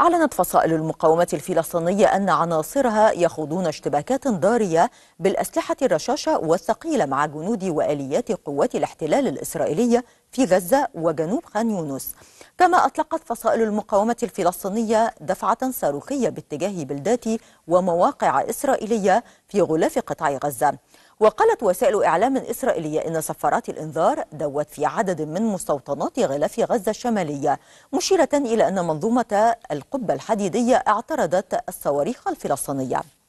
أعلنت فصائل المقاومة الفلسطينية أن عناصرها يخوضون اشتباكات ضارية بالأسلحة الرشاشة والثقيلة مع جنود وآليات قوات الاحتلال الإسرائيلية في غزة وجنوب خان يونس كما أطلقت فصائل المقاومة الفلسطينية دفعة صاروخية باتجاه بلدات ومواقع إسرائيلية في غلاف قطاع غزة وقالت وسائل إعلام إسرائيلية إن صفارات الإنذار دوت في عدد من مستوطنات غلاف غزة الشمالية مشيرة إلى أن منظومة القبة الحديدية اعترضت الصواريخ الفلسطينية